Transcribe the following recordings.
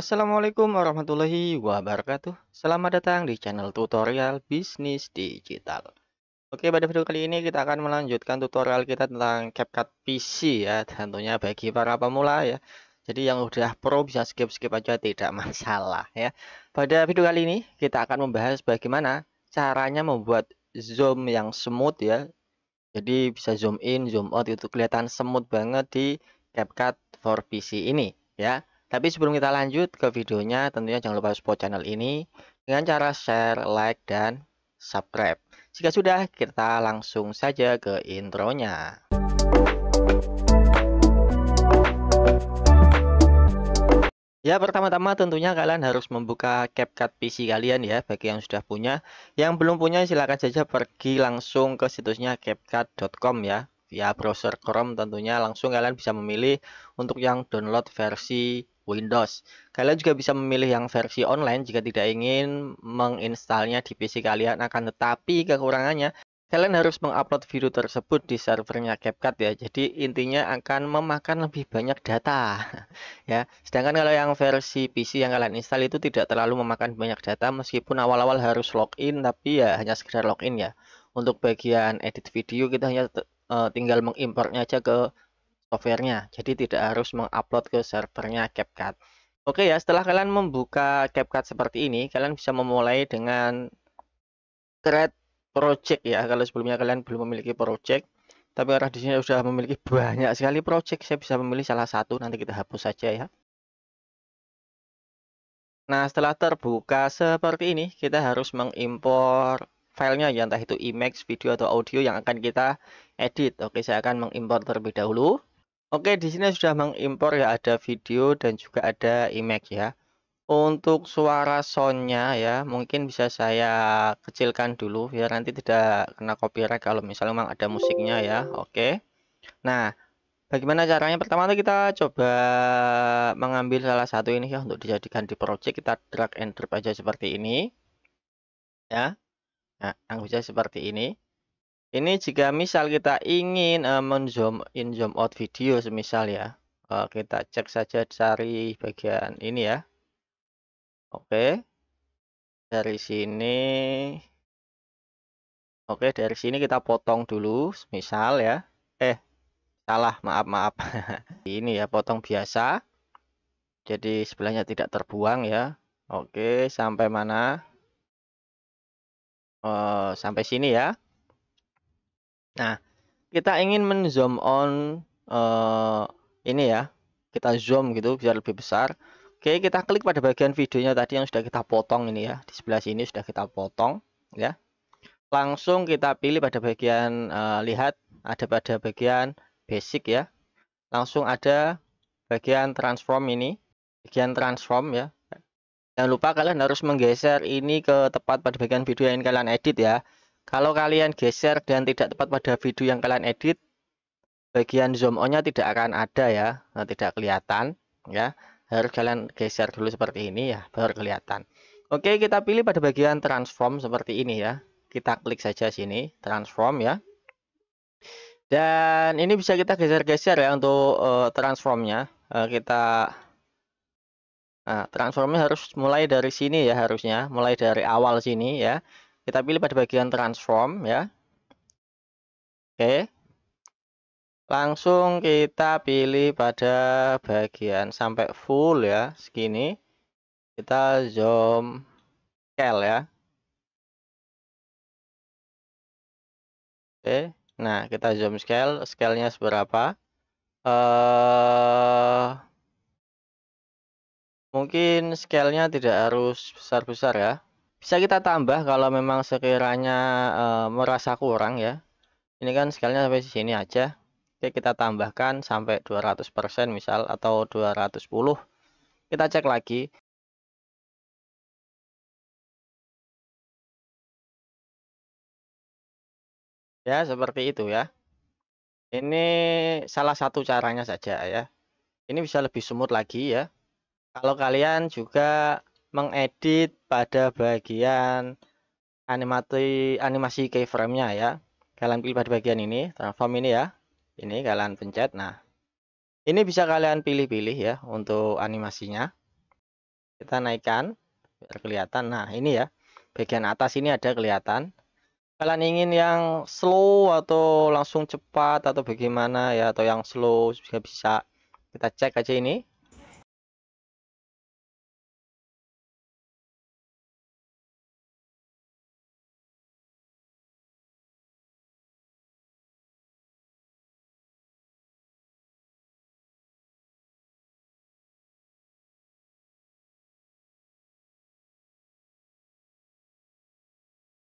Assalamualaikum warahmatullahi wabarakatuh Selamat datang di channel tutorial bisnis digital Oke pada video kali ini kita akan melanjutkan tutorial kita tentang CapCut PC ya Tentunya bagi para pemula ya Jadi yang udah pro bisa skip-skip aja tidak masalah ya Pada video kali ini kita akan membahas bagaimana caranya membuat zoom yang smooth ya Jadi bisa zoom in, zoom out itu kelihatan smooth banget di CapCut for PC ini ya tapi sebelum kita lanjut ke videonya, tentunya jangan lupa support channel ini dengan cara share, like, dan subscribe. Jika sudah, kita langsung saja ke intronya. Ya, pertama-tama tentunya kalian harus membuka CapCut PC kalian ya, bagi yang sudah punya. Yang belum punya silahkan saja pergi langsung ke situsnya capcut.com ya. Via browser Chrome tentunya langsung kalian bisa memilih untuk yang download versi Windows. Kalian juga bisa memilih yang versi online jika tidak ingin menginstalnya di PC kalian. Akan tetapi kekurangannya, kalian harus mengupload video tersebut di servernya CapCut ya. Jadi intinya akan memakan lebih banyak data ya. Sedangkan kalau yang versi PC yang kalian install itu tidak terlalu memakan banyak data meskipun awal-awal harus login tapi ya hanya sekedar login ya. Untuk bagian edit video kita hanya eh, tinggal mengimportnya aja ke softwarenya jadi tidak harus mengupload ke servernya CapCut Oke ya setelah kalian membuka CapCut seperti ini kalian bisa memulai dengan create project ya kalau sebelumnya kalian belum memiliki project tapi orang di sini sudah memiliki banyak sekali project saya bisa memilih salah satu nanti kita hapus saja ya nah setelah terbuka seperti ini kita harus mengimpor filenya ya entah itu image video atau audio yang akan kita edit oke saya akan mengimpor terlebih dahulu Oke, di sini sudah mengimpor ya ada video dan juga ada image ya. Untuk suara soundnya ya, mungkin bisa saya kecilkan dulu biar nanti tidak kena copyright kalau misalnya memang ada musiknya ya. Oke. Nah, bagaimana caranya? Pertama tuh kita coba mengambil salah satu ini ya untuk dijadikan di project kita drag and drop aja seperti ini. Ya. Nah, anggap saja seperti ini. Ini jika misal kita ingin uh, eh, menzoom in zoom out video semisal ya. Uh, kita cek saja cari bagian ini ya. Oke. Dari sini Oke, dari sini kita potong dulu semisal ya. Eh, salah, maaf, maaf. ini ya potong biasa. Jadi sebelahnya tidak terbuang ya. Oke, sampai mana? Uh, sampai sini ya. Nah, kita ingin menzoom on uh, ini ya. Kita zoom gitu biar lebih besar. Oke, kita klik pada bagian videonya tadi yang sudah kita potong ini ya. Di sebelah sini sudah kita potong ya. Langsung kita pilih pada bagian uh, lihat ada pada bagian basic ya. Langsung ada bagian transform ini, bagian transform ya. Jangan lupa kalian harus menggeser ini ke tepat pada bagian video yang kalian edit ya. Kalau kalian geser dan tidak tepat pada video yang kalian edit, bagian zoom on-nya tidak akan ada ya, nah, tidak kelihatan ya. Harus kalian geser dulu seperti ini ya, baru kelihatan. Oke, kita pilih pada bagian transform seperti ini ya. Kita klik saja sini, transform ya. Dan ini bisa kita geser-geser ya untuk uh, transformnya. Uh, kita nah, transformnya harus mulai dari sini ya harusnya, mulai dari awal sini ya. Kita pilih pada bagian transform ya. Oke. Langsung kita pilih pada bagian sampai full ya, segini. Kita zoom scale ya. Oke. Nah, kita zoom scale, scale-nya seberapa? Uh, mungkin scale-nya tidak harus besar-besar ya bisa kita tambah kalau memang sekiranya e, merasa kurang ya ini kan skalanya sampai sini aja oke kita tambahkan sampai 200% misal atau 210 kita cek lagi ya seperti itu ya ini salah satu caranya saja ya ini bisa lebih smooth lagi ya kalau kalian juga mengedit pada bagian animasi animasi keyframe-nya ya. Kalian pilih pada bagian ini, transform ini ya. Ini kalian pencet. Nah, ini bisa kalian pilih-pilih ya untuk animasinya. Kita naikkan biar kelihatan. Nah, ini ya. Bagian atas ini ada kelihatan. Kalian ingin yang slow atau langsung cepat atau bagaimana ya atau yang slow juga bisa kita cek aja ini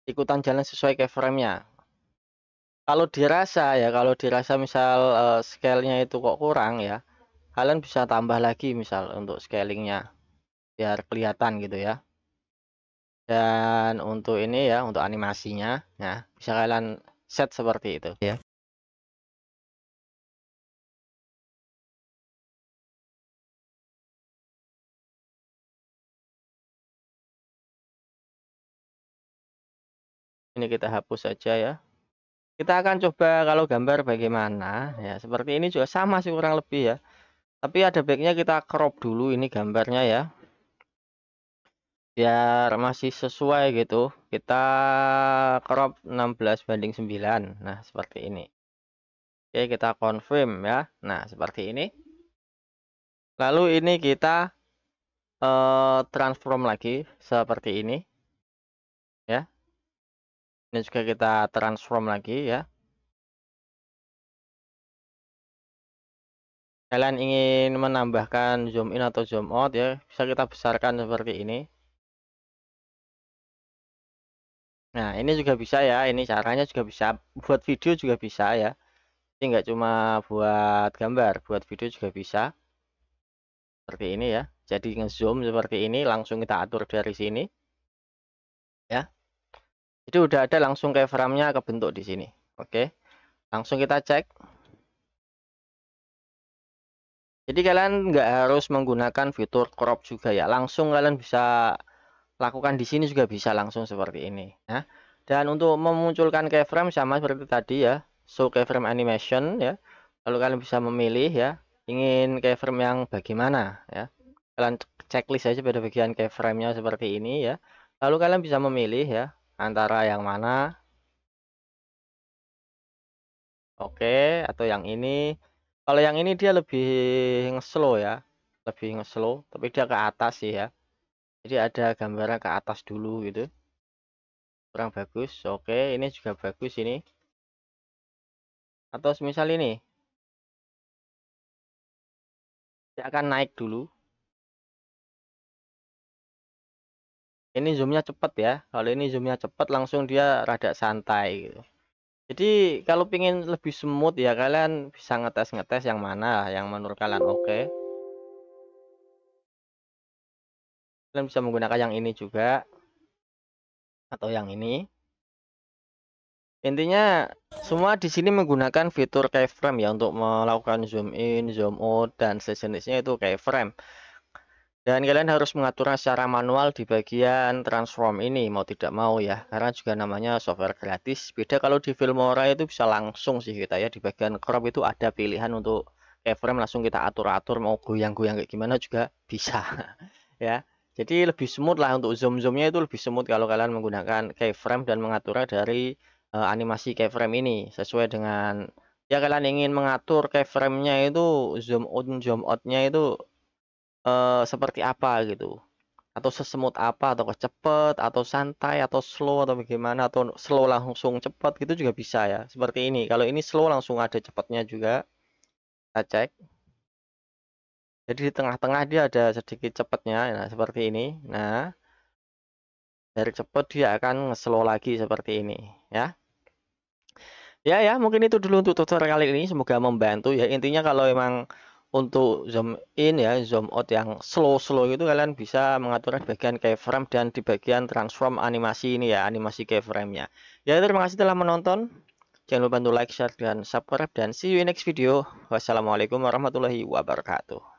ikutan jalan sesuai keyframe-nya. Kalau dirasa ya, kalau dirasa misal uh, scale-nya itu kok kurang ya, kalian bisa tambah lagi misal untuk scaling-nya biar kelihatan gitu ya. Dan untuk ini ya, untuk animasinya ya, bisa kalian set seperti itu ya. ini kita hapus saja ya kita akan coba kalau gambar bagaimana ya seperti ini juga sama sih kurang lebih ya tapi ada baiknya kita crop dulu ini gambarnya ya biar masih sesuai gitu kita crop 16 banding 9 nah seperti ini oke kita confirm ya nah seperti ini lalu ini kita uh, transform lagi seperti ini ya ini juga kita transform lagi ya. Kalian ingin menambahkan zoom in atau zoom out ya, bisa kita besarkan seperti ini. Nah, ini juga bisa ya. Ini caranya juga bisa buat video juga bisa ya. Ini nggak cuma buat gambar, buat video juga bisa. Seperti ini ya. Jadi ngezoom seperti ini langsung kita atur dari sini. Ya. Jadi udah ada langsung keyframe-nya kebentuk di sini. Oke. Langsung kita cek. Jadi kalian nggak harus menggunakan fitur crop juga ya. Langsung kalian bisa lakukan di sini juga bisa langsung seperti ini. Ya. Dan untuk memunculkan keyframe sama seperti tadi ya. so keyframe animation ya. Lalu kalian bisa memilih ya. Ingin keyframe yang bagaimana ya. Kalian checklist aja pada bagian keyframe-nya seperti ini ya. Lalu kalian bisa memilih ya antara yang mana Oke, okay, atau yang ini. Kalau yang ini dia lebih ngeslow ya, lebih ngeslow, tapi dia ke atas sih ya. Jadi ada gambaran ke atas dulu gitu. Kurang bagus. Oke, okay, ini juga bagus ini. Atau semisal ini. Dia akan naik dulu. ini zoomnya cepat ya kalau ini zoomnya cepat langsung dia rada santai gitu jadi kalau pingin lebih smooth ya kalian bisa ngetes-ngetes yang mana yang menurut kalian oke okay. kalian bisa menggunakan yang ini juga atau yang ini intinya semua di sini menggunakan fitur keyframe ya untuk melakukan zoom in zoom out dan sejenisnya itu keyframe dan kalian harus mengaturnya secara manual di bagian transform ini mau tidak mau ya. Karena juga namanya software gratis. Beda kalau di Filmora itu bisa langsung sih kita ya. Di bagian crop itu ada pilihan untuk keyframe langsung kita atur-atur mau goyang-goyang kayak gimana juga bisa ya. Jadi lebih smooth lah untuk zoom-zoomnya itu lebih smooth kalau kalian menggunakan keyframe dan mengatur dari uh, animasi keyframe ini sesuai dengan ya kalian ingin mengatur keyframe-nya itu zoom in zoom outnya itu uh, seperti apa gitu atau sesemut apa atau cepet atau santai atau slow atau bagaimana atau slow langsung cepat gitu juga bisa ya seperti ini kalau ini slow langsung ada cepatnya juga kita cek jadi di tengah-tengah dia ada sedikit cepatnya nah seperti ini nah dari cepat dia akan slow lagi seperti ini ya ya ya mungkin itu dulu untuk tutorial kali ini semoga membantu ya intinya kalau emang untuk zoom in ya zoom out yang slow slow itu kalian bisa mengatur di bagian keyframe dan di bagian transform animasi ini ya animasi keyframe nya ya terima kasih telah menonton jangan lupa untuk like share dan subscribe dan see you in next video wassalamualaikum warahmatullahi wabarakatuh